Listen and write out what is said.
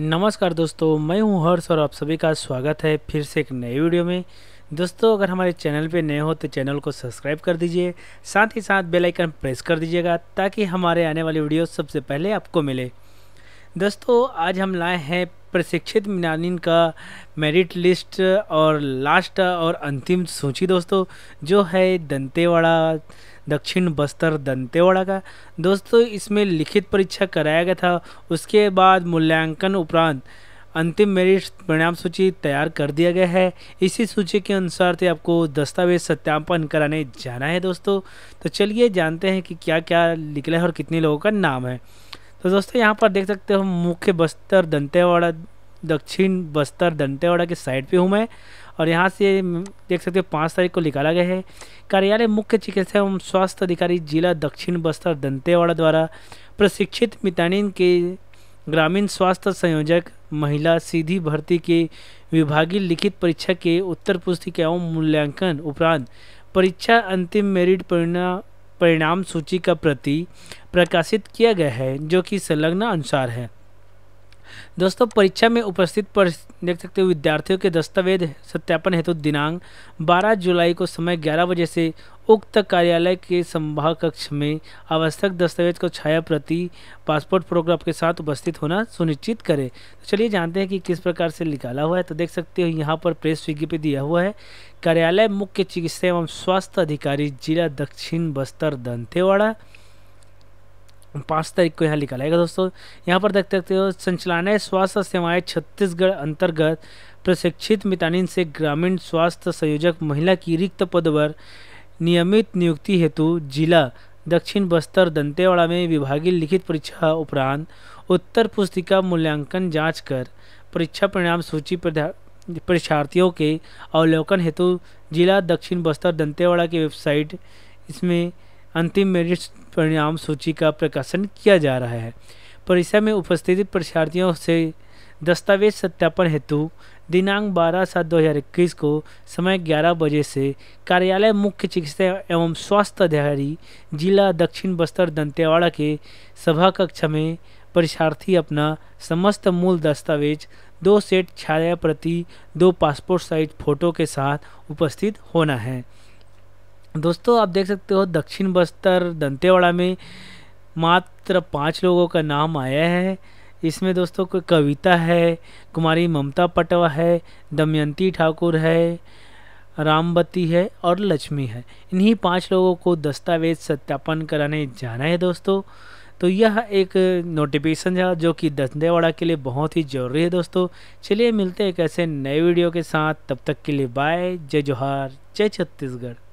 नमस्कार दोस्तों मैं हूं हर्ष और आप सभी का स्वागत है फिर से एक नए वीडियो में दोस्तों अगर हमारे चैनल पे नए हो तो चैनल को सब्सक्राइब कर दीजिए साथ ही साथ बेल आइकन प्रेस कर दीजिएगा ताकि हमारे आने वाली वीडियो सबसे पहले आपको मिले दोस्तों आज हम लाए हैं प्रशिक्षित मिनानिन का मेरिट लिस्ट और लास्ट और अंतिम सूची दोस्तों जो है दंतेवाड़ा दक्षिण बस्तर दंतेवाड़ा का दोस्तों इसमें लिखित परीक्षा कराया गया था उसके बाद मूल्यांकन उपरांत अंतिम मेरिट परिणाम सूची तैयार कर दिया गया है इसी सूची के अनुसार से आपको दस्तावेज सत्यापन कराने जाना है दोस्तों तो चलिए जानते हैं कि क्या क्या निकला है और कितने लोगों का नाम है तो दोस्तों यहाँ पर देख सकते हो मुख्य बस्तर दंतेवाड़ा दक्षिण बस्तर दंतेवाड़ा के साइड पे हूँ मैं और यहाँ से देख सकते हो पाँच तारीख को निकाला गया है कार्यालय मुख्य चिकित्सा एवं स्वास्थ्य अधिकारी जिला दक्षिण बस्तर दंतेवाड़ा द्वारा प्रशिक्षित मितानिन के ग्रामीण स्वास्थ्य संयोजक महिला सीधी भर्ती के विभागीय लिखित परीक्षा के उत्तर पुस्तिका एवं मूल्यांकन उपरांत परीक्षा अंतिम मेरिट परिणाम परिणाम सूची का प्रति प्रकाशित किया गया है जो कि संलग्न अनुसार है दोस्तों परीक्षा में उपस्थित पर देख सकते हो विद्यार्थियों के दस्तावेज सत्यापन हेतु तो दिनांक 12 जुलाई को समय 11 बजे से उक्त कार्यालय के संभाग कक्ष में आवश्यक दस्तावेज को छाया प्रति पासपोर्ट फोटोग्राफ के साथ उपस्थित होना सुनिश्चित करें तो चलिए जानते हैं कि किस प्रकार से निकाला हुआ है तो देख सकते हो यहाँ पर प्रेस विज्ञप्ति दिया हुआ है कार्यालय मुख्य चिकित्सा एवं स्वास्थ्य अधिकारी जिला दक्षिण बस्तर दंतेवाड़ा पाँच तारीख को यहाँ लिखा आएगा दोस्तों यहाँ पर देख सकते हो संचालनालय स्वास्थ्य सेवाएं छत्तीसगढ़ अंतर्गत प्रशिक्षित मितानिन से ग्रामीण स्वास्थ्य संयोजक महिला की रिक्त पद पर नियमित नियुक्ति हेतु जिला दक्षिण बस्तर दंतेवाड़ा में विभागीय लिखित परीक्षा उपरांत उत्तर पुस्तिका मूल्यांकन जाँच कर परीक्षा परिणाम सूची परीक्षार्थियों के अवलोकन हेतु जिला दक्षिण बस्तर दंतेवाड़ा की वेबसाइट इसमें अंतिम मेरिट परिणाम सूची का प्रकाशन किया जा रहा है परीक्षा में उपस्थित परीक्षार्थियों से दस्तावेज सत्यापन हेतु दिनांक 12 सात 2021 को समय 11 बजे से कार्यालय मुख्य चिकित्सा एवं स्वास्थ्य अधिकारी जिला दक्षिण बस्तर दंतेवाड़ा के सभा कक्ष में परीक्षार्थी अपना समस्त मूल दस्तावेज दो सेट छाया प्रति दो पासपोर्ट साइज फ़ोटो के साथ उपस्थित होना है दोस्तों आप देख सकते हो दक्षिण बस्तर दंतेवाड़ा में मात्र पाँच लोगों का नाम आया है इसमें दोस्तों कोई कविता है कुमारी ममता पटवा है दमयंती ठाकुर है रामबती है और लक्ष्मी है इन्हीं पांच लोगों को दस्तावेज सत्यापन कराने जाना है दोस्तों तो यह एक नोटिफिकेशन था जो कि दंतेवाड़ा के लिए बहुत ही ज़रूरी है दोस्तों चलिए मिलते हैं एक ऐसे नए वीडियो के साथ तब तक के लिए बाय जय जोहार जय छत्तीसगढ़